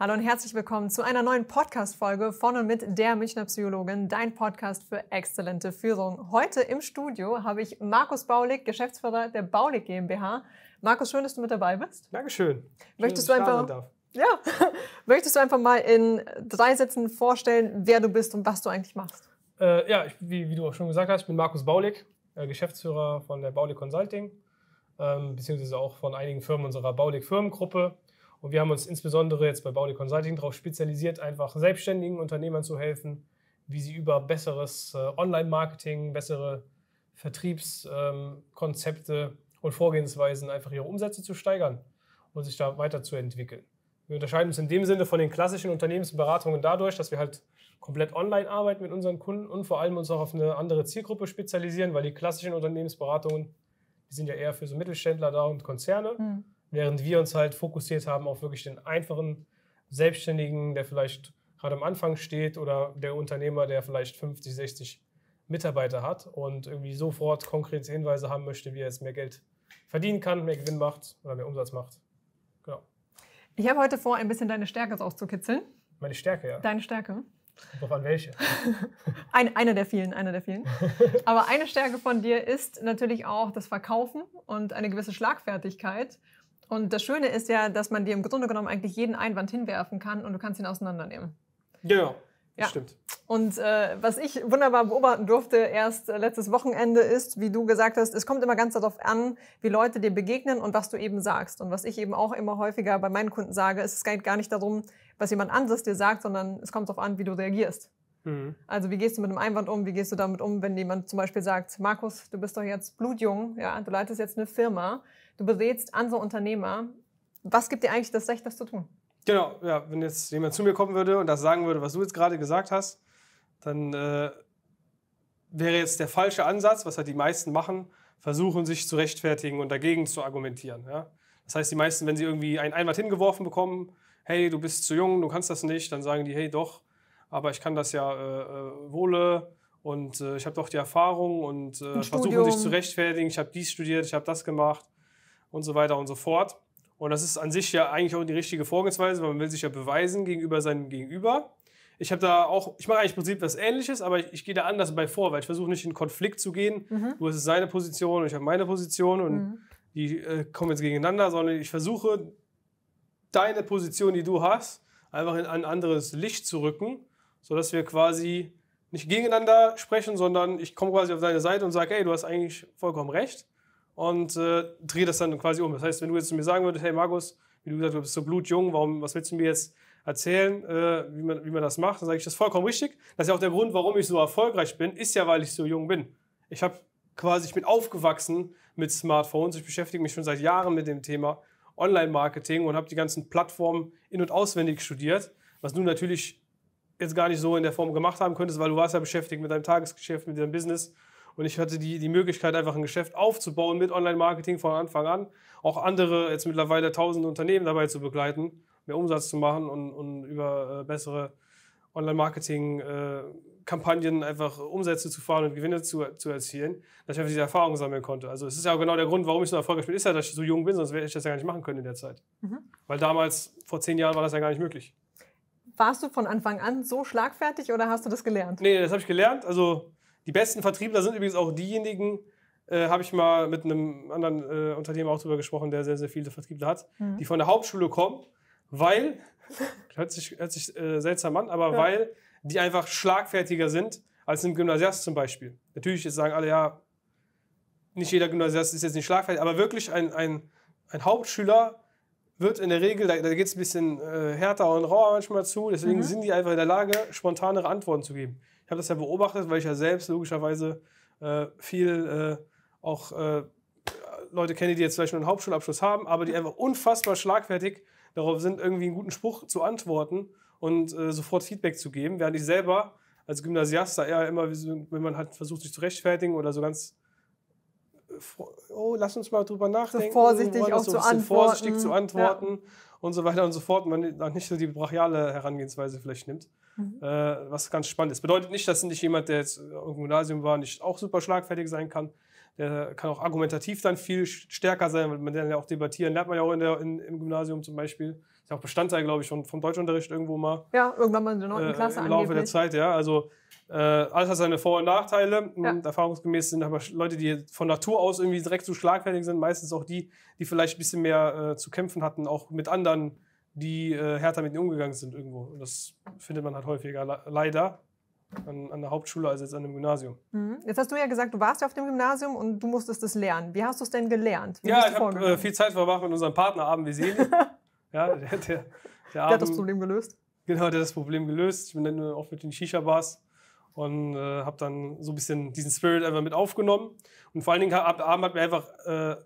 Hallo und herzlich willkommen zu einer neuen Podcast-Folge von und mit der Münchner Psychologin, dein Podcast für exzellente Führung. Heute im Studio habe ich Markus Baulig, Geschäftsführer der Baulig GmbH. Markus, schön, dass du mit dabei bist. Dankeschön. Möchtest schön, du einfach. Darf. Ja, möchtest du einfach mal in drei Sätzen vorstellen, wer du bist und was du eigentlich machst? Äh, ja, ich, wie, wie, du auch schon gesagt hast, ich bin Markus Baulig, äh, Geschäftsführer von der Baulig Consulting, ähm, beziehungsweise auch von einigen Firmen unserer Baulig Firmengruppe und wir haben uns insbesondere jetzt bei Baudi Consulting darauf spezialisiert, einfach selbstständigen Unternehmern zu helfen, wie sie über besseres äh, Online-Marketing, bessere Vertriebskonzepte ähm, und Vorgehensweisen einfach ihre Umsätze zu steigern und sich da weiterzuentwickeln. Wir unterscheiden uns in dem Sinne von den klassischen Unternehmensberatungen dadurch, dass wir halt komplett online arbeiten mit unseren Kunden und vor allem uns auch auf eine andere Zielgruppe spezialisieren, weil die klassischen Unternehmensberatungen, die sind ja eher für so Mittelständler da und Konzerne. Mhm. Während wir uns halt fokussiert haben auf wirklich den einfachen Selbstständigen, der vielleicht gerade am Anfang steht oder der Unternehmer, der vielleicht 50, 60 Mitarbeiter hat und irgendwie sofort konkrete Hinweise haben möchte, wie er jetzt mehr Geld verdienen kann, mehr Gewinn macht oder mehr Umsatz macht. Genau. Ich habe heute vor, ein bisschen deine Stärke auszukitzeln. Meine Stärke, ja. Deine Stärke. Doch an welche? Ein, eine der vielen, eine der vielen. Aber eine Stärke von dir ist natürlich auch das Verkaufen und eine gewisse Schlagfertigkeit. Und das Schöne ist ja, dass man dir im Grunde genommen eigentlich jeden Einwand hinwerfen kann und du kannst ihn auseinandernehmen. Ja, genau, ja. stimmt. Und äh, was ich wunderbar beobachten durfte erst äh, letztes Wochenende ist, wie du gesagt hast, es kommt immer ganz darauf an, wie Leute dir begegnen und was du eben sagst. Und was ich eben auch immer häufiger bei meinen Kunden sage, ist, es geht gar nicht darum, was jemand anderes dir sagt, sondern es kommt darauf an, wie du reagierst. Mhm. Also wie gehst du mit einem Einwand um? Wie gehst du damit um, wenn jemand zum Beispiel sagt, Markus, du bist doch jetzt blutjung, ja, du leitest jetzt eine Firma. Du berätst andere Unternehmer. Was gibt dir eigentlich das Recht, das zu tun? Genau, ja, wenn jetzt jemand zu mir kommen würde und das sagen würde, was du jetzt gerade gesagt hast, dann äh, wäre jetzt der falsche Ansatz, was halt die meisten machen, versuchen sich zu rechtfertigen und dagegen zu argumentieren. Ja? Das heißt, die meisten, wenn sie irgendwie einen Einwand hingeworfen bekommen, hey, du bist zu jung, du kannst das nicht, dann sagen die, hey, doch, aber ich kann das ja äh, äh wohle und äh, ich habe doch die Erfahrung und äh, versuchen sich zu rechtfertigen, ich habe dies studiert, ich habe das gemacht und so weiter und so fort. Und das ist an sich ja eigentlich auch die richtige Vorgehensweise, weil man will sich ja beweisen gegenüber seinem Gegenüber. Ich habe da auch, ich mache eigentlich im Prinzip was Ähnliches, aber ich, ich gehe da anders bei vor, weil ich versuche nicht in Konflikt zu gehen. Mhm. Du hast seine Position und ich habe meine Position und mhm. die äh, kommen jetzt gegeneinander, sondern ich versuche deine Position, die du hast, einfach in ein anderes Licht zu rücken, sodass wir quasi nicht gegeneinander sprechen, sondern ich komme quasi auf deine Seite und sage, hey, du hast eigentlich vollkommen recht und äh, drehe das dann quasi um. Das heißt, wenn du jetzt zu mir sagen würdest, hey Markus, wie du gesagt hast, du bist so blutjung, warum, was willst du mir jetzt erzählen, äh, wie, man, wie man das macht, dann sage ich, das ist vollkommen richtig. Das ist ja auch der Grund, warum ich so erfolgreich bin, ist ja, weil ich so jung bin. Ich habe quasi, ich bin aufgewachsen mit Smartphones, ich beschäftige mich schon seit Jahren mit dem Thema Online-Marketing und habe die ganzen Plattformen in- und auswendig studiert, was du natürlich jetzt gar nicht so in der Form gemacht haben könntest, weil du warst ja beschäftigt mit deinem Tagesgeschäft, mit deinem Business und ich hatte die, die Möglichkeit, einfach ein Geschäft aufzubauen mit Online-Marketing von Anfang an. Auch andere, jetzt mittlerweile tausende Unternehmen dabei zu begleiten, mehr Umsatz zu machen und, und über äh, bessere Online-Marketing-Kampagnen äh, einfach Umsätze zu fahren und Gewinne zu, zu erzielen, dass ich einfach diese Erfahrung sammeln konnte. Also es ist ja genau der Grund, warum ich so erfolgreich bin, ist ja, dass ich so jung bin, sonst hätte ich das ja gar nicht machen können in der Zeit. Mhm. Weil damals, vor zehn Jahren, war das ja gar nicht möglich. Warst du von Anfang an so schlagfertig oder hast du das gelernt? Nee, das habe ich gelernt. Also die besten Vertriebler sind übrigens auch diejenigen, äh, habe ich mal mit einem anderen äh, Unternehmen auch drüber gesprochen, der sehr, sehr viele Vertriebler hat, mhm. die von der Hauptschule kommen, weil, hört sich, hört sich äh, seltsam an, aber ja. weil die einfach schlagfertiger sind als ein Gymnasiast zum Beispiel. Natürlich jetzt sagen alle, ja, nicht jeder Gymnasiast ist jetzt nicht schlagfertig, aber wirklich ein, ein, ein Hauptschüler wird in der Regel, da, da geht es ein bisschen äh, härter und rauer manchmal zu, deswegen mhm. sind die einfach in der Lage, spontanere Antworten zu geben. Ich habe das ja beobachtet, weil ich ja selbst logischerweise äh, viel äh, auch äh, Leute kenne, die jetzt vielleicht nur einen Hauptschulabschluss haben, aber die einfach unfassbar schlagfertig darauf sind, irgendwie einen guten Spruch zu antworten und äh, sofort Feedback zu geben, während ich selber als Gymnasiast da eher immer, wenn man halt versucht, sich zu rechtfertigen oder so ganz oh, lass uns mal drüber nachdenken. So vorsichtig auch so zu antworten. Vorsichtig zu antworten ja. und so weiter und so fort. Man auch nicht so die brachiale Herangehensweise vielleicht nimmt. Mhm. Äh, was ganz spannend ist. Bedeutet nicht, dass nicht jemand, der jetzt im Gymnasium war, nicht auch super schlagfertig sein kann. Der kann auch argumentativ dann viel stärker sein, weil man dann ja auch debattieren lernt man ja auch in der, in, im Gymnasium zum Beispiel. Ist auch Bestandteil, glaube ich, vom Deutschunterricht irgendwo mal. Ja, irgendwann mal in der 9. Äh, Klasse äh, Im Laufe angeblich. der Zeit, ja. Also äh, alles hat seine Vor- und Nachteile. Ja. Und ähm, erfahrungsgemäß sind aber Leute, die von Natur aus irgendwie direkt so schlagfertig sind, meistens auch die, die vielleicht ein bisschen mehr äh, zu kämpfen hatten, auch mit anderen, die äh, härter mit ihnen umgegangen sind irgendwo. Und das findet man halt häufiger, le leider. An, an, der Hauptschule als jetzt an dem Gymnasium. Mhm. Jetzt hast du ja gesagt, du warst ja auf dem Gymnasium und du musstest es lernen. Wie hast du es denn gelernt? Wie ja, ich habe äh, viel Zeit verbracht mit unserem Partner Abend Veseli. Ja, der, der, der, der Abend, hat das Problem gelöst. Genau, der hat das Problem gelöst. Ich bin dann auch mit den Shisha-Bars und äh, habe dann so ein bisschen diesen Spirit einfach mit aufgenommen. Und vor allen Dingen ab Abend hat mir einfach äh,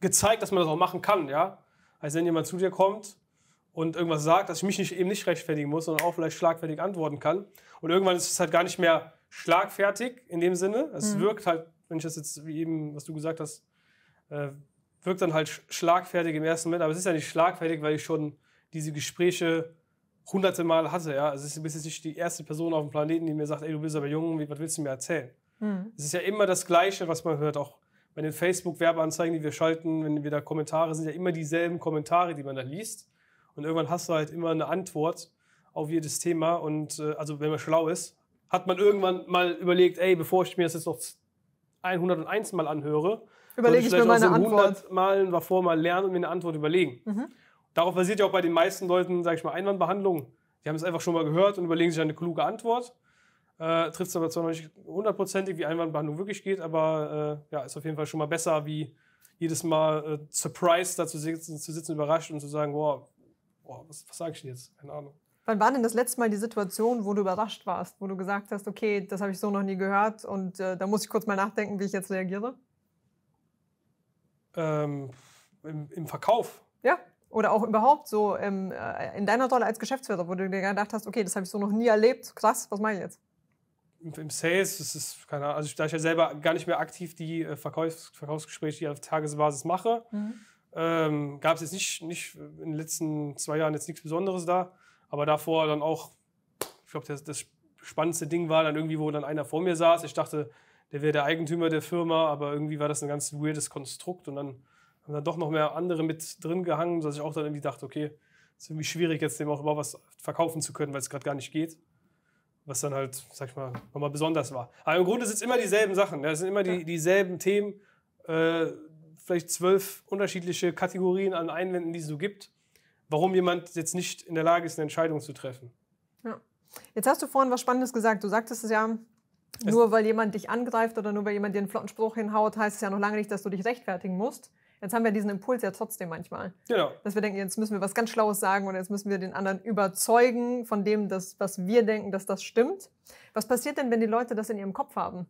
gezeigt, dass man das auch machen kann. Ja? Also wenn jemand zu dir kommt und irgendwas sagt, dass ich mich nicht, eben nicht rechtfertigen muss, sondern auch vielleicht schlagfertig antworten kann. Und irgendwann ist es halt gar nicht mehr schlagfertig in dem Sinne. Es mhm. wirkt halt, wenn ich das jetzt, wie eben, was du gesagt hast, äh, wirkt dann halt schlagfertig im ersten Moment, aber es ist ja nicht schlagfertig, weil ich schon diese Gespräche hunderte Mal hatte. Ja? Also ich bin jetzt nicht die erste Person auf dem Planeten, die mir sagt, ey, du bist aber jung, was willst du mir erzählen? Mhm. Es ist ja immer das Gleiche, was man hört, auch bei den Facebook-Werbeanzeigen, die wir schalten, wenn wir da Kommentare, sind ja immer dieselben Kommentare, die man da liest. Und irgendwann hast du halt immer eine Antwort auf jedes Thema. Und äh, also wenn man schlau ist, hat man irgendwann mal überlegt, ey, bevor ich mir das jetzt noch 101 Mal anhöre, überlege ich, mir meine so Antwort. 100 Mal ein Vavor mal lernen und mir eine Antwort überlegen. Mhm. Darauf basiert ja auch bei den meisten Leuten, sage ich mal, Einwandbehandlung. Die haben es einfach schon mal gehört und überlegen sich eine kluge Antwort. Äh, Trifft es aber zwar noch nicht hundertprozentig, wie Einwandbehandlung wirklich geht, aber äh, ja, ist auf jeden Fall schon mal besser, wie jedes Mal äh, surprised da zu sitzen, zu sitzen, überrascht und zu sagen, boah, wow was, was sage ich denn jetzt? Keine Ahnung. Wann war denn das letzte Mal die Situation, wo du überrascht warst, wo du gesagt hast, okay, das habe ich so noch nie gehört und äh, da muss ich kurz mal nachdenken, wie ich jetzt reagiere? ähm, im, im Verkauf. Ja, oder auch überhaupt so ähm, äh, in deiner Rolle als Geschäftsführer, wo du dir gedacht hast, okay, das habe ich so noch nie erlebt, krass, was mache ich jetzt? Im Sales, das ist keine Ahnung, also da ich ja selber gar nicht mehr aktiv die äh, Verkaufs Verkaufsgespräche, die auf Tagesbasis mache, mhm. ähm, gab es jetzt nicht, nicht in den letzten zwei Jahren jetzt nichts Besonderes da, aber davor dann auch, ich glaube, das, das spannendste Ding war dann irgendwie, wo dann einer vor mir saß, ich dachte, der wäre der Eigentümer der Firma, aber irgendwie war das ein ganz weirdes Konstrukt und dann haben da doch noch mehr andere mit drin gehangen, dass ich auch dann irgendwie dachte, okay, ist irgendwie schwierig, jetzt dem auch überhaupt was verkaufen zu können, weil es gerade gar nicht geht. Was dann halt, sag ich mal, nochmal besonders war. Aber im Grunde sind es immer dieselben Sachen. Es sind immer die, dieselben Themen, äh, vielleicht zwölf unterschiedliche Kategorien an Einwänden, die es so gibt, warum jemand jetzt nicht in der Lage ist, eine Entscheidung zu treffen. Ja. Jetzt hast du vorhin was Spannendes gesagt. Du sagtest es ja, also nur weil jemand dich angreift oder nur weil jemand dir einen flotten Spruch hinhaut, heißt es ja noch lange nicht, dass du dich rechtfertigen musst. Jetzt haben wir diesen Impuls ja trotzdem manchmal. Genau. Dass wir denken, jetzt müssen wir was ganz Schlaues sagen oder jetzt müssen wir den anderen überzeugen von dem, dass, was wir denken, dass das stimmt. Was passiert denn, wenn die Leute das in ihrem Kopf haben?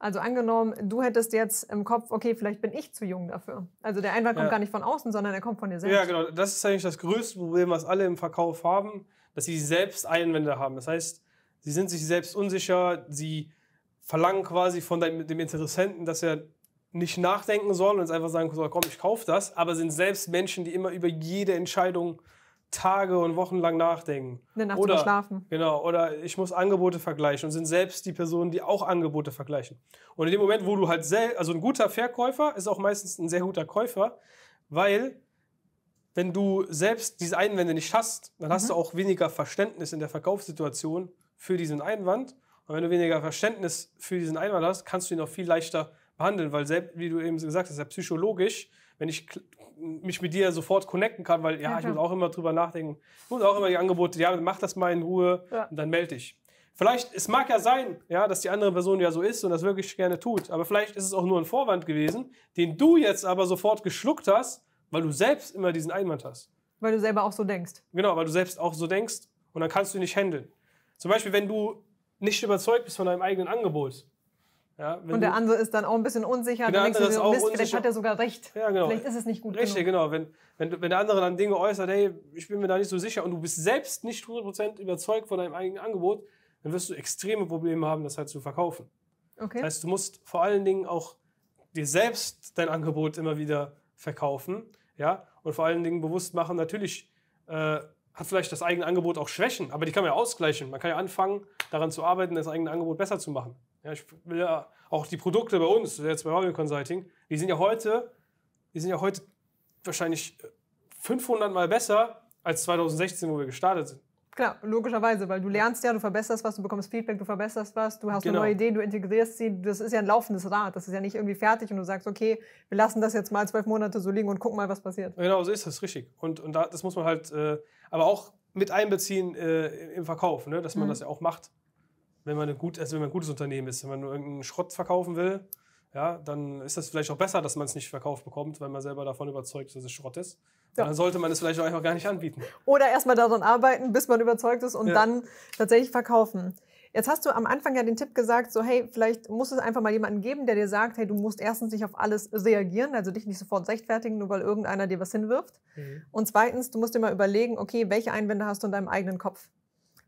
Also angenommen, du hättest jetzt im Kopf, okay, vielleicht bin ich zu jung dafür. Also der Einwand kommt ja. gar nicht von außen, sondern er kommt von dir selbst. Ja, genau. Das ist eigentlich das größte Problem, was alle im Verkauf haben, dass sie selbst Einwände haben. Das heißt, sie sind sich selbst unsicher, sie verlangen quasi von dem Interessenten, dass er nicht nachdenken soll und jetzt einfach sagen soll, komm, ich kaufe das, aber sind selbst Menschen, die immer über jede Entscheidung Tage und Wochen lang nachdenken. Eine Nacht oder schlafen. Genau, oder ich muss Angebote vergleichen und sind selbst die Personen, die auch Angebote vergleichen. Und in dem Moment, wo du halt selbst, also ein guter Verkäufer ist auch meistens ein sehr guter Käufer, weil wenn du selbst diese Einwände nicht hast, dann hast mhm. du auch weniger Verständnis in der Verkaufssituation für diesen Einwand und wenn du weniger Verständnis für diesen Einwand hast, kannst du ihn auch viel leichter behandeln, weil selbst, wie du eben gesagt hast, ja psychologisch, wenn ich mich mit dir sofort connecten kann, weil ja, ja ich muss auch immer drüber nachdenken, ich muss auch immer die Angebote, ja, mach das mal in Ruhe ja. und dann melde ich. Vielleicht, es mag ja sein, ja, dass die andere Person ja so ist und das wirklich gerne tut, aber vielleicht ist es auch nur ein Vorwand gewesen, den du jetzt aber sofort geschluckt hast, weil du selbst immer diesen Einwand hast. Weil du selber auch so denkst. Genau, weil du selbst auch so denkst und dann kannst du ihn nicht handeln. Zum Beispiel, wenn du nicht überzeugt bist von deinem eigenen Angebot. Ja, und der andere ist dann auch ein bisschen unsicher. dann denkst du, auch Mist, Vielleicht hat er sogar recht. Ja, genau. Vielleicht ist es nicht gut Richtig, genug. genau. Wenn, wenn, wenn der andere dann Dinge äußert, hey, ich bin mir da nicht so sicher und du bist selbst nicht 100% überzeugt von deinem eigenen Angebot, dann wirst du extreme Probleme haben, das halt zu verkaufen. Okay. Das heißt, du musst vor allen Dingen auch dir selbst dein Angebot immer wieder verkaufen. Ja? Und vor allen Dingen bewusst machen, natürlich äh, hat vielleicht das eigene Angebot auch Schwächen, aber die kann man ja ausgleichen. Man kann ja anfangen, daran zu arbeiten, das eigene Angebot besser zu machen. Ja, ich will ja auch die Produkte bei uns, jetzt bei Hobby Consulting, die sind ja heute, die sind ja heute wahrscheinlich 500 Mal besser als 2016, wo wir gestartet sind. Klar, genau, logischerweise, weil du lernst ja, du verbesserst was, du bekommst Feedback, du verbesserst was, du hast genau. eine neue Idee, du integrierst sie. Das ist ja ein laufendes Rad. Das ist ja nicht irgendwie fertig und du sagst, okay, wir lassen das jetzt mal zwölf Monate so liegen und gucken mal, was passiert. Genau, so ist das, richtig. Und, und da, das muss man halt äh, aber auch mit einbeziehen äh, im Verkauf, ne? dass man mhm. das ja auch macht, wenn man, eine gut, also wenn man ein gutes Unternehmen ist. Wenn man nur irgendeinen Schrott verkaufen will, ja, dann ist das vielleicht auch besser, dass man es nicht verkauft bekommt, weil man selber davon überzeugt ist, dass es Schrott ist. Ja. Dann sollte man es vielleicht auch einfach gar nicht anbieten. Oder erstmal daran arbeiten, bis man überzeugt ist und ja. dann tatsächlich verkaufen. Jetzt hast du am Anfang ja den Tipp gesagt, so hey, vielleicht muss es einfach mal jemanden geben, der dir sagt, hey, du musst erstens nicht auf alles reagieren, also dich nicht sofort rechtfertigen, nur weil irgendeiner dir was hinwirft. Mhm. Und zweitens, du musst dir mal überlegen, okay, welche Einwände hast du in deinem eigenen Kopf?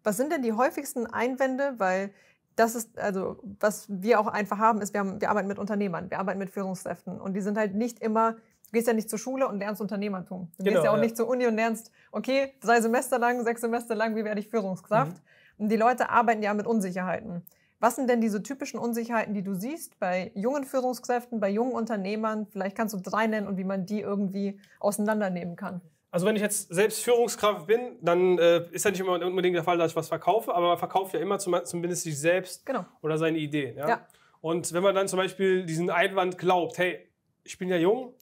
Was sind denn die häufigsten Einwände? Weil das ist, also was wir auch einfach haben, ist, wir, haben, wir arbeiten mit Unternehmern, wir arbeiten mit Führungskräften und die sind halt nicht immer, du gehst ja nicht zur Schule und lernst Unternehmertum. Du genau, gehst ja auch ja. nicht zur Uni und lernst, okay, drei Semester lang, sechs Semester lang, wie werde ich Führungskraft? Mhm. Und die Leute arbeiten ja mit Unsicherheiten. Was sind denn diese typischen Unsicherheiten, die du siehst bei jungen Führungskräften, bei jungen Unternehmern? Vielleicht kannst du drei nennen und wie man die irgendwie auseinandernehmen kann. Also wenn ich jetzt selbst Führungskraft bin, dann äh, ist ja nicht immer unbedingt der Fall, dass ich was verkaufe, aber man verkauft ja immer zum, zumindest sich selbst genau. oder seine Ideen. Ja? ja? Und wenn man dann zum Beispiel diesen Einwand glaubt, hey, ich bin ja jung,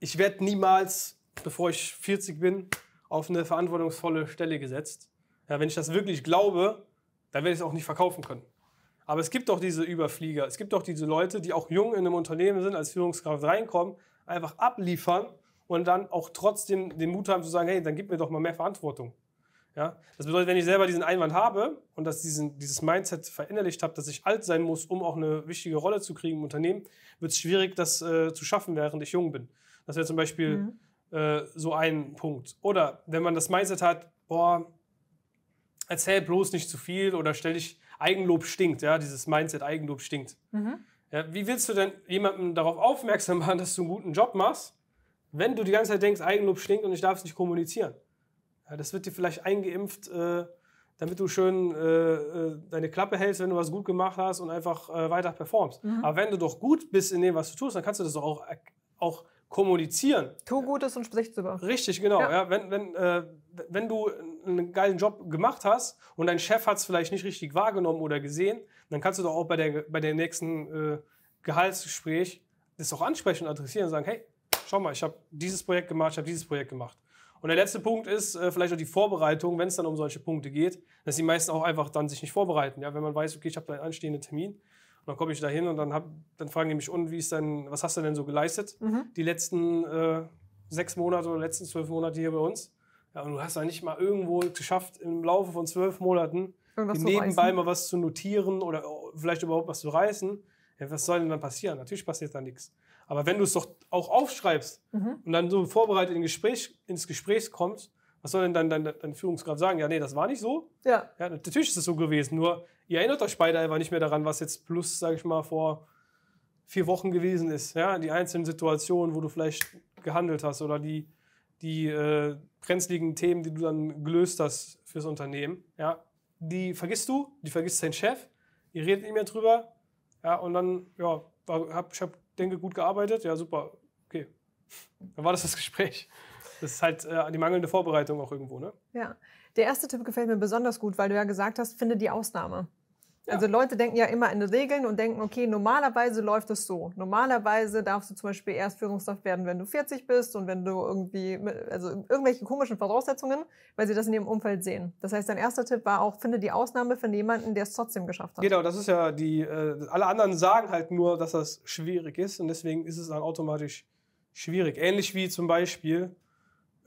ich werde niemals, bevor ich 40 bin, auf eine verantwortungsvolle Stelle gesetzt. Ja, wenn ich das wirklich glaube, dann werde ich es auch nicht verkaufen können. Aber es gibt doch diese Überflieger, es gibt doch diese Leute, die auch jung in einem Unternehmen sind, als Führungskraft reinkommen, einfach abliefern und dann auch trotzdem den Mut haben zu sagen, hey, dann gib mir doch mal mehr Verantwortung. Ja? Das bedeutet, wenn ich selber diesen Einwand habe und dass diesen, dieses Mindset verinnerlicht habe, dass ich alt sein muss, um auch eine wichtige Rolle zu kriegen im Unternehmen, wird es schwierig, das äh, zu schaffen, während ich jung bin. Das wäre zum Beispiel mhm. äh, so ein Punkt. Oder wenn man das Mindset hat, boah, erzähl bloß nicht zu viel oder stell dich, Eigenlob stinkt, ja, dieses Mindset, Eigenlob stinkt. Mhm. Ja, wie willst du denn jemanden darauf aufmerksam machen, dass du einen guten Job machst, wenn du die ganze Zeit denkst, Eigenlob stinkt und ich darf es nicht kommunizieren. Ja, das wird dir vielleicht eingeimpft, äh, damit du schön äh, äh, deine Klappe hältst, wenn du was gut gemacht hast und einfach äh, weiter performst. Mhm. Aber wenn du doch gut bist in dem, was du tust, dann kannst du das doch auch, äh, auch kommunizieren. Tu Gutes und sprich drüber. Richtig, genau. Ja. ja wenn, wenn, äh, wenn du einen geilen Job gemacht hast und dein Chef hat es vielleicht nicht richtig wahrgenommen oder gesehen, dann kannst du doch auch bei der, bei der nächsten äh, Gehaltsgespräch das auch ansprechen und adressieren und sagen, hey, schau mal, ich habe dieses Projekt gemacht, ich habe dieses Projekt gemacht. Und der letzte Punkt ist äh, vielleicht auch die Vorbereitung, wenn es dann um solche Punkte geht, dass die meisten auch einfach dann sich nicht vorbereiten. Ja, wenn man weiß, okay, ich habe da einen anstehenden Termin und dann komme ich da hin und dann, hab, dann fragen die mich, und wie ist denn, was hast du denn so geleistet? Mhm. Die letzten äh, sechs Monate oder letzten zwölf Monate hier bei uns. Ja, und du hast da nicht mal irgendwo geschafft, im Laufe von zwölf Monaten nebenbei mal was zu notieren oder äh, vielleicht überhaupt was zu reißen. Ja, was soll denn dann passieren? Natürlich passiert da nichts. Aber wenn du es doch auch aufschreibst mhm. und dann so vorbereitet in Gespräch, ins Gespräch kommst, was soll denn dein, dein, dein Führungskraft sagen? Ja, nee, das war nicht so. Ja. ja. Natürlich ist es so gewesen, nur ihr erinnert euch beide einfach nicht mehr daran, was jetzt plus, sage ich mal, vor vier Wochen gewesen ist. Ja, die einzelnen Situationen, wo du vielleicht gehandelt hast oder die, die äh, brenzligen Themen, die du dann gelöst hast fürs Unternehmen, ja, die vergisst du, die vergisst dein Chef, ihr redet nicht mehr drüber, ja, und dann, ja, ich habe denke, gut gearbeitet. Ja, super. Okay. Dann war das das Gespräch. Das ist halt äh, die mangelnde Vorbereitung auch irgendwo, ne? Ja. Der erste Tipp gefällt mir besonders gut, weil du ja gesagt hast, finde die Ausnahme. Also Leute denken ja immer in Regeln und denken, okay, normalerweise läuft es so. Normalerweise darfst du zum Beispiel erst Führungskraft werden, wenn du 40 bist und wenn du irgendwie, also irgendwelche komischen Voraussetzungen, weil sie das in ihrem Umfeld sehen. Das heißt, dein erster Tipp war auch, finde die Ausnahme für jemanden, der es trotzdem geschafft hat. Genau, das ist ja die, äh, alle anderen sagen halt nur, dass das schwierig ist und deswegen ist es dann automatisch schwierig. Ähnlich wie zum Beispiel,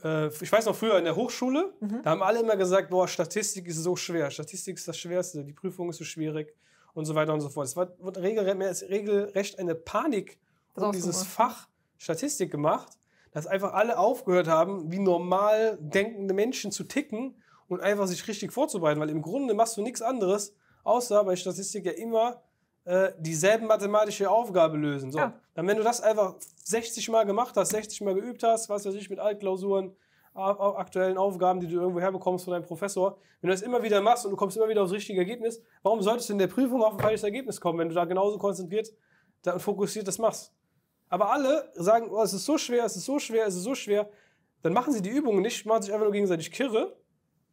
äh, ich weiß noch früher in der Hochschule, mhm. da haben alle immer gesagt, boah, Statistik ist so schwer, Statistik ist das Schwerste, die Prüfung ist so schwierig und so weiter und so fort. Es wird regelrecht, regelrecht eine Panik um dieses super. Fach Statistik gemacht, dass einfach alle aufgehört haben, wie normal denkende Menschen zu ticken und einfach sich richtig vorzubereiten, weil im Grunde machst du nichts anderes, außer bei Statistik ja immer äh, dieselben mathematische Aufgabe lösen. So. Ja. Dann, wenn du das einfach 60 Mal gemacht hast, 60 Mal geübt hast, was weiß ich, mit Altklausuren, aktuellen Aufgaben, die du irgendwo herbekommst von deinem Professor, wenn du das immer wieder machst und du kommst immer wieder aufs richtige Ergebnis, warum solltest du in der Prüfung auf ein falsches Ergebnis kommen, wenn du da genauso konzentriert und fokussiert das machst? Aber alle sagen, oh, es ist so schwer, es ist so schwer, es ist so schwer. Dann machen sie die Übungen nicht, machen sich einfach nur gegenseitig kirre,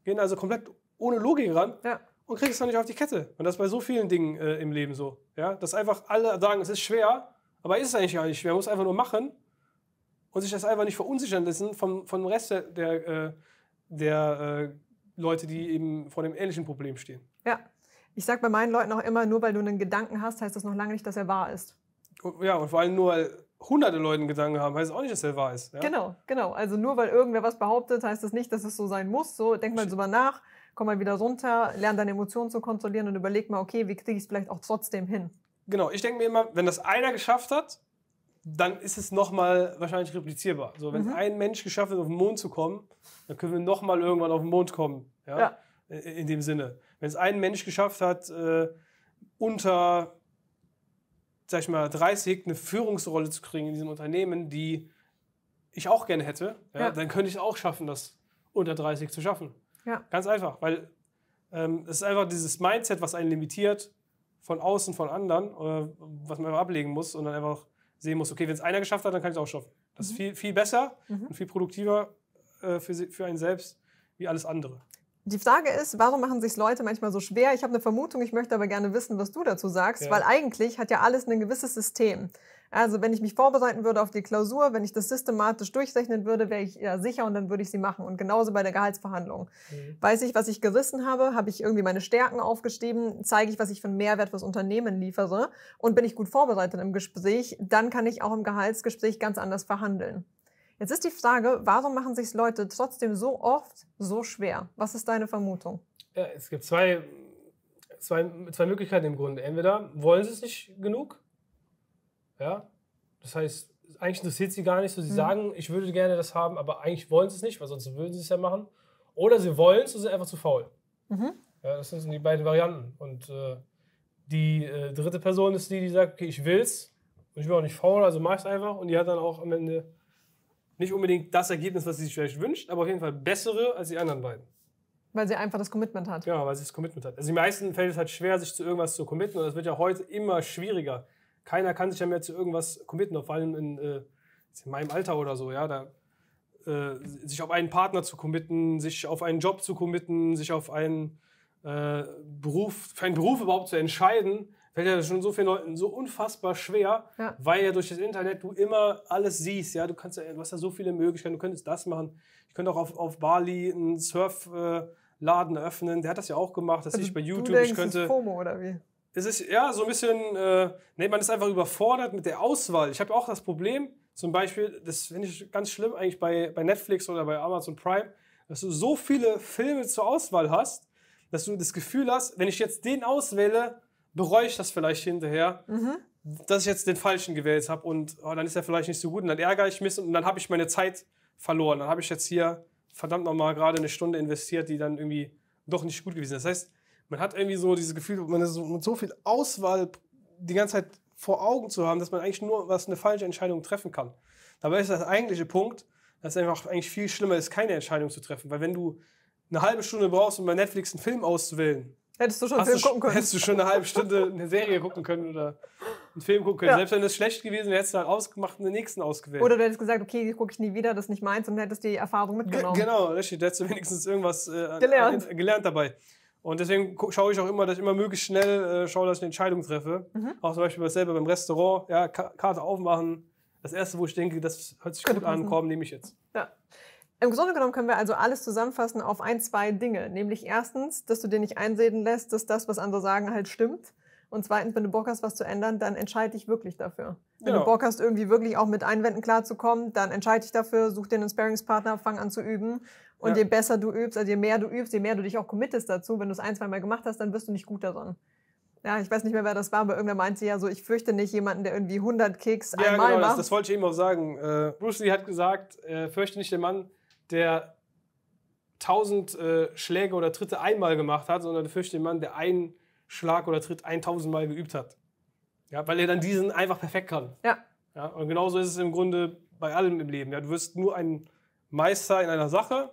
gehen also komplett ohne Logik ran. Ja und kriegst es noch nicht auf die Kette. Und das ist bei so vielen Dingen äh, im Leben so. Ja? Dass einfach alle sagen, es ist schwer, aber ist es eigentlich gar nicht schwer. Man muss einfach nur machen und sich das einfach nicht verunsichern lassen vom, vom Rest der, der, äh, der äh, Leute, die eben vor dem ähnlichen Problem stehen. Ja, ich sage bei meinen Leuten auch immer, nur weil du einen Gedanken hast, heißt das noch lange nicht, dass er wahr ist. Oh, ja, und vor allem nur, weil hunderte Leuten Gedanken haben, heißt auch nicht, dass er wahr ist. Ja? Genau, genau. Also nur weil irgendwer was behauptet, heißt das nicht, dass es so sein muss. So, denk mal drüber nach komm mal wieder runter, lerne deine Emotionen zu kontrollieren und überleg mal, okay, wie kriege ich es vielleicht auch trotzdem hin? Genau, ich denke mir immer, wenn das einer geschafft hat, dann ist es nochmal wahrscheinlich replizierbar. So, wenn mhm. ein Mensch geschafft hat, auf den Mond zu kommen, dann können wir nochmal irgendwann auf den Mond kommen. Ja? ja. Äh, äh, in dem Sinne. Wenn es ein Mensch geschafft hat, äh, unter, sag ich mal, 30 eine Führungsrolle zu kriegen in diesem Unternehmen, die ich auch gerne hätte, ja, ja. dann könnte ich es auch schaffen, das unter 30 zu schaffen. Ja. Ganz einfach, weil ähm, es ist einfach dieses Mindset, was einen limitiert von außen, von anderen, äh, was man einfach ablegen muss und dann einfach sehen muss, okay, wenn es einer geschafft hat, dann kann ich es auch schaffen. Das mhm. ist viel, viel besser mhm. und viel produktiver äh, für, für einen selbst wie alles andere. Die Frage ist, warum machen sich Leute manchmal so schwer? Ich habe eine Vermutung, ich möchte aber gerne wissen, was du dazu sagst, ja. weil eigentlich hat ja alles ein gewisses System. Also wenn ich mich vorbereiten würde auf die Klausur, wenn ich das systematisch durchrechnen würde, wäre ich ja sicher und dann würde ich sie machen. Und genauso bei der Gehaltsverhandlung. Mhm. Weiß ich, was ich gerissen habe? Habe ich irgendwie meine Stärken aufgeschrieben? Zeige ich, was ich für einen Mehrwert fürs Unternehmen liefere? Und bin ich gut vorbereitet im Gespräch? Dann kann ich auch im Gehaltsgespräch ganz anders verhandeln. Jetzt ist die Frage, warum machen sich Leute trotzdem so oft so schwer? Was ist deine Vermutung? Ja, es gibt zwei, zwei, zwei Möglichkeiten im Grunde. Entweder wollen sie es nicht genug ja? Das heißt, eigentlich interessiert sie gar nicht so. Sie mhm. sagen, ich würde gerne das haben, aber eigentlich wollen sie es nicht, weil sonst würden sie es ja machen. Oder sie wollen es und sind einfach zu faul. Mhm. Ja, das sind die beiden Varianten. Und äh, die äh, dritte Person ist die, die sagt, okay, ich will es und ich bin auch nicht faul, also mach es einfach. Und die hat dann auch am Ende nicht unbedingt das Ergebnis, was sie sich vielleicht wünscht, aber auf jeden Fall bessere als die anderen beiden. Weil sie einfach das Commitment hat. Ja, genau, weil sie das Commitment hat. Also, die meisten fällt es halt schwer, sich zu irgendwas zu committen. Und das wird ja heute immer schwieriger keiner kann sich ja mehr zu irgendwas committen, vor allem in, äh, in meinem Alter oder so, ja, da äh, sich auf einen Partner zu committen, sich auf einen Job zu committen, sich auf einen äh, Beruf, für einen Beruf überhaupt zu entscheiden, fällt ja schon so vielen Leuten so unfassbar schwer, ja. weil ja durch das Internet du immer alles siehst, ja, du kannst ja, du hast ja so viele Möglichkeiten, du könntest das machen, ich könnte auch auf, auf Bali einen Surf äh, Laden öffnen, der hat das ja auch gemacht, dass also ich bei YouTube. Du denkst, ich könnte. FOMO oder wie? es ist ja so ein bisschen, äh, nee, man ist einfach überfordert mit der Auswahl. Ich habe auch das Problem, zum Beispiel, das finde ich ganz schlimm eigentlich bei, bei Netflix oder bei Amazon Prime, dass du so viele Filme zur Auswahl hast, dass du das Gefühl hast, wenn ich jetzt den auswähle, bereue ich das vielleicht hinterher, mhm. dass ich jetzt den falschen gewählt habe und oh, dann ist er vielleicht nicht so gut und dann ärgere ich mich und dann habe ich meine Zeit verloren. Dann habe ich jetzt hier verdammt nochmal gerade eine Stunde investiert, die dann irgendwie doch nicht gut gewesen ist. Das heißt, man hat irgendwie so dieses Gefühl, man ist so, mit so viel Auswahl die ganze Zeit vor Augen zu haben, dass man eigentlich nur was eine falsche Entscheidung treffen kann. Dabei ist das eigentliche Punkt, dass es einfach eigentlich viel schlimmer ist, keine Entscheidung zu treffen. Weil wenn du eine halbe Stunde brauchst, um bei Netflix einen Film auszuwählen, hättest du schon einen Film gucken können. Hättest du schon eine halbe Stunde eine Serie gucken können oder einen Film gucken können. Ja. Selbst wenn das schlecht gewesen wäre, hättest du halt ausgemacht und den nächsten ausgewählt. Oder du hättest gesagt, okay, die gucke ich nie wieder, das ist nicht meins und hättest die Erfahrung mitgenommen. Ge genau, richtig. Da hättest du wenigstens irgendwas äh, gelernt. gelernt dabei. Und deswegen schaue ich auch immer, dass ich immer möglichst schnell äh, schaue, dass ich eine Entscheidung treffe. Mhm. Auch zum Beispiel dasselbe beim Restaurant, ja, Karte aufmachen. Das erste, wo ich denke, das hört sich Könnte gut passen. an, komm, nehme ich jetzt. Ja. Im Grunde genommen können wir also alles zusammenfassen auf ein, zwei Dinge. Nämlich erstens, dass du dir nicht einsehen lässt, dass das, was andere sagen, halt stimmt. Und zweitens, wenn du Bock hast, was zu ändern, dann entscheide dich wirklich dafür. Wenn genau. du Bock hast, irgendwie wirklich auch mit Einwänden klarzukommen, dann entscheide dich dafür, such dir einen Sparingspartner, fang an zu üben. Und ja. je besser du übst, also je mehr du übst, je mehr du dich auch committest dazu, wenn du es ein, zwei Mal gemacht hast, dann wirst du nicht gut daran. Ja, ich weiß nicht mehr, wer das war, aber irgendwer meinte ja so, ich fürchte nicht jemanden, der irgendwie 100 Kicks ja, einmal genau, macht. Das, das wollte ich eben auch sagen. Äh, Bruce Lee hat gesagt, äh, fürchte nicht den Mann, der 1000 äh, Schläge oder Tritte einmal gemacht hat, sondern fürchte den Mann, der einen Schlag oder Tritt 1000 Mal geübt hat. Ja, weil er dann diesen einfach perfekt kann. Ja. ja. Und genauso ist es im Grunde bei allem im Leben. Ja, du wirst nur ein Meister in einer Sache,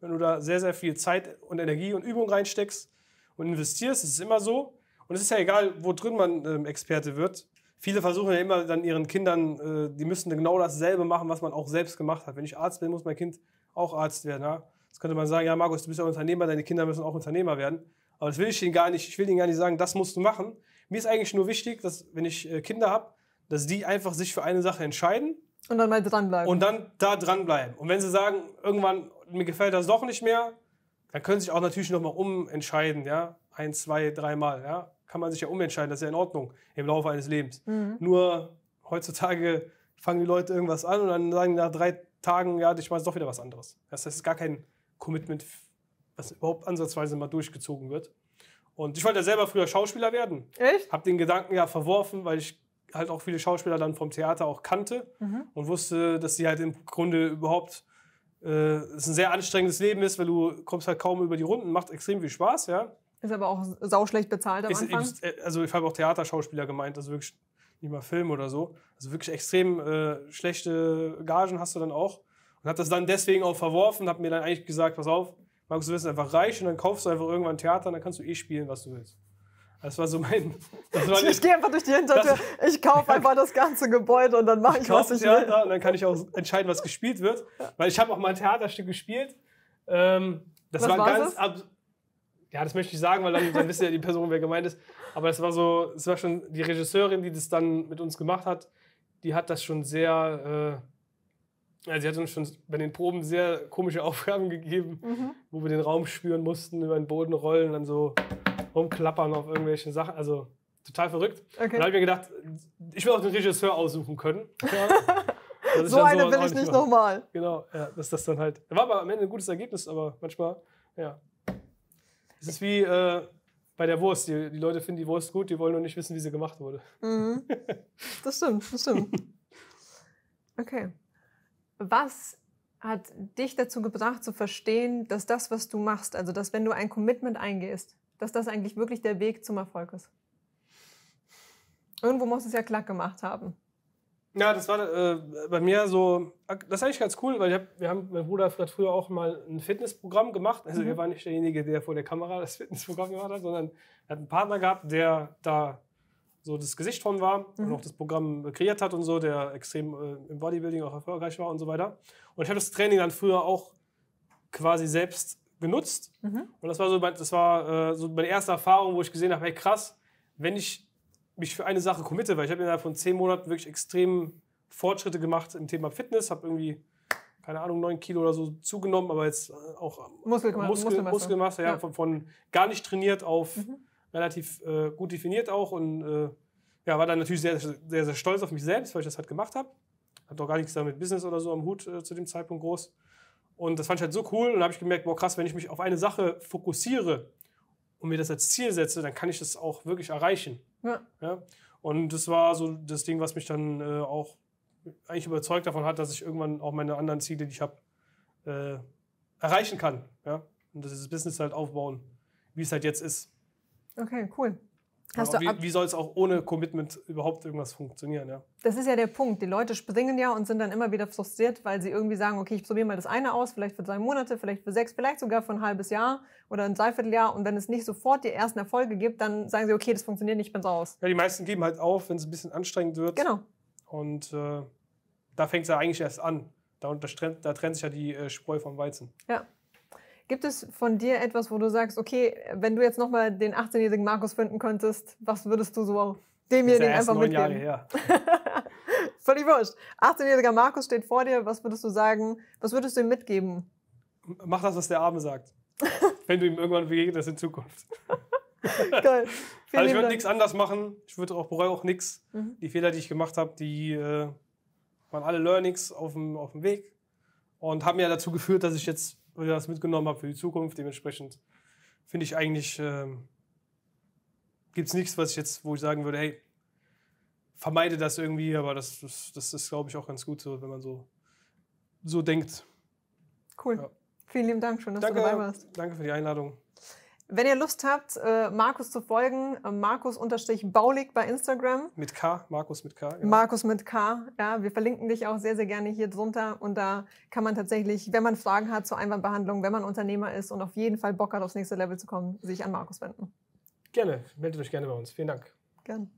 wenn du da sehr, sehr viel Zeit und Energie und Übung reinsteckst und investierst. Das ist immer so. Und es ist ja egal, wo drin man ähm, Experte wird. Viele versuchen ja immer dann ihren Kindern, äh, die müssen genau dasselbe machen, was man auch selbst gemacht hat. Wenn ich Arzt bin, muss mein Kind auch Arzt werden. Ja? Das könnte man sagen, ja Markus, du bist ja Unternehmer, deine Kinder müssen auch Unternehmer werden. Aber das will ich denen gar nicht, ich will denen gar nicht sagen, das musst du machen. Mir ist eigentlich nur wichtig, dass, wenn ich äh, Kinder habe, dass die einfach sich für eine Sache entscheiden. Und dann mal dranbleiben. Und dann da dranbleiben. Und wenn sie sagen, irgendwann, mir gefällt das doch nicht mehr, dann können sie sich auch natürlich nochmal umentscheiden, ja. Ein, zwei, dreimal, ja. Kann man sich ja umentscheiden, das ist ja in Ordnung im Laufe eines Lebens. Mhm. Nur heutzutage fangen die Leute irgendwas an und dann sagen die nach drei Tagen, ja, ich mache doch wieder was anderes. Das heißt, es ist gar kein Commitment was überhaupt ansatzweise mal durchgezogen wird. Und ich wollte ja selber früher Schauspieler werden. Echt? Hab den Gedanken ja verworfen, weil ich halt auch viele Schauspieler dann vom Theater auch kannte mhm. und wusste, dass sie halt im Grunde überhaupt äh, es ein sehr anstrengendes Leben ist, weil du kommst halt kaum über die Runden, macht extrem viel Spaß, ja. Ist aber auch sauschlecht bezahlt am ist, Anfang. Ist, äh, also ich habe auch Theaterschauspieler gemeint, also wirklich nicht mal Film oder so. Also wirklich extrem äh, schlechte Gagen hast du dann auch. Und habe das dann deswegen auch verworfen, habe mir dann eigentlich gesagt, pass auf, Markus, du wirst einfach reich und dann kaufst du einfach irgendwann Theater und dann kannst du eh spielen, was du willst. Das war so mein. War ich, ich gehe einfach durch die Hintertür, das, ich kaufe ja, einfach das ganze Gebäude und dann mache ich, ich was ich Theater will. Und dann kann ich auch entscheiden, was gespielt wird. Weil ich habe auch mal ein Theaterstück gespielt. Ähm, das was war, ganz. ja, das möchte ich sagen, weil dann, dann ihr ja die Person, wer gemeint ist. Aber das war so, es war schon die Regisseurin, die das dann mit uns gemacht hat, die hat das schon sehr. Äh, ja, sie hat uns schon bei den Proben sehr komische Aufgaben gegeben, mhm. wo wir den Raum spüren mussten, über den Boden rollen dann so rumklappern auf irgendwelchen Sachen. Also total verrückt. Okay. Und dann habe ich mir gedacht, ich will auch den Regisseur aussuchen können. Ja, so eine will ich nicht nochmal. Genau, ja, dass das dann halt. War aber am Ende ein gutes Ergebnis, aber manchmal, ja. Es ist wie äh, bei der Wurst. Die, die, Leute finden die Wurst gut, die wollen nur nicht wissen, wie sie gemacht wurde. Mhm. Das stimmt, das stimmt. Okay. Was hat dich dazu gebracht zu verstehen, dass das, was du machst, also dass wenn du ein Commitment eingehst, dass das eigentlich wirklich der Weg zum Erfolg ist? Irgendwo muss es ja klack gemacht haben. Ja, das war äh, bei mir so, das ist eigentlich ganz cool, weil hab, wir haben, mein Bruder hat früher auch mal ein Fitnessprogramm gemacht. Also mhm. er war nicht derjenige, der vor der Kamera das Fitnessprogramm gemacht hat, sondern er hat einen Partner gehabt, der da so das Gesicht von war mhm. und auch das Programm kreiert hat und so, der extrem äh, im Bodybuilding auch erfolgreich war und so weiter. Und ich habe das Training dann früher auch quasi selbst genutzt. Mhm. Und das war so, mein, das war äh, so meine erste Erfahrung, wo ich gesehen habe, hey krass, wenn ich mich für eine Sache committe, weil ich habe innerhalb von zehn Monaten wirklich extrem Fortschritte gemacht im Thema Fitness, habe irgendwie keine Ahnung, neun Kilo oder so zugenommen, aber jetzt äh, auch Muskel, äh, Muskelmasse, Muskel, Muskelmasse ja, ja. Von, von, gar nicht trainiert auf mhm relativ äh, gut definiert auch und äh, ja, war dann natürlich sehr, sehr, sehr stolz auf mich selbst, weil ich das halt gemacht habe. Hat doch gar nichts damit Business oder so am Hut äh, zu dem Zeitpunkt groß. Und das fand ich halt so cool und habe ich gemerkt, boah krass, wenn ich mich auf eine Sache fokussiere und mir das als Ziel setze, dann kann ich das auch wirklich erreichen. Ja. ja? Und das war so das Ding, was mich dann äh, auch eigentlich überzeugt davon hat, dass ich irgendwann auch meine anderen Ziele, die ich habe, äh, erreichen kann. Ja? Und dass ist das Business halt aufbauen, wie es halt jetzt ist. Okay, cool. Hast wie, wie soll es auch ohne Commitment überhaupt irgendwas funktionieren? Ja? Das ist ja der Punkt. Die Leute springen ja und sind dann immer wieder frustriert, weil sie irgendwie sagen, okay, ich probiere mal das eine aus, vielleicht für drei Monate, vielleicht für sechs, vielleicht sogar für ein halbes Jahr oder ein Dreivierteljahr. Und wenn es nicht sofort die ersten Erfolge gibt, dann sagen sie, okay, das funktioniert nicht, ich bin raus. Ja, die meisten geben halt auf, wenn es ein bisschen anstrengend wird. Genau. Und äh, da fängt es ja eigentlich erst an. Da, trennt, da trennt sich ja die äh, Spreu vom Weizen. Ja. Gibt es von dir etwas, wo du sagst, okay, wenn du jetzt nochmal den 18-jährigen Markus finden könntest, was würdest du so demjenigen ja einfach mitgeben? Jahre her. Völlig wurscht. 18-jähriger Markus steht vor dir, was würdest du sagen, was würdest du ihm mitgeben? Mach das, was der Arme sagt. wenn du ihm irgendwann begegnest in Zukunft. Geil. Also Vielen also ich würde nichts anders machen. Ich würde auch bereue auch nichts. Mhm. Die Fehler, die ich gemacht habe, die äh, waren alle Learnings auf dem, auf dem Weg und haben ja dazu geführt, dass ich jetzt weil ich das mitgenommen habe für die Zukunft. Dementsprechend finde ich eigentlich, ähm, gibt es nichts, was ich jetzt, wo ich sagen würde, hey, vermeide das irgendwie, aber das, das, das ist, glaube ich, auch ganz gut so, wenn man so, so denkt. Cool. Ja. Vielen lieben Dank, schon, dass danke, du dabei warst. Danke für die Einladung. Wenn ihr Lust habt, äh, Markus zu folgen, äh, Markus-Baulig bei Instagram. Mit K, Markus mit K. Genau. Markus mit K, ja. Wir verlinken dich auch sehr, sehr gerne hier drunter. Und da kann man tatsächlich, wenn man Fragen hat zur Einwandbehandlung, wenn man Unternehmer ist und auf jeden Fall Bock hat, aufs nächste Level zu kommen, sich an Markus wenden. Gerne, meldet euch gerne bei uns. Vielen Dank. Gerne.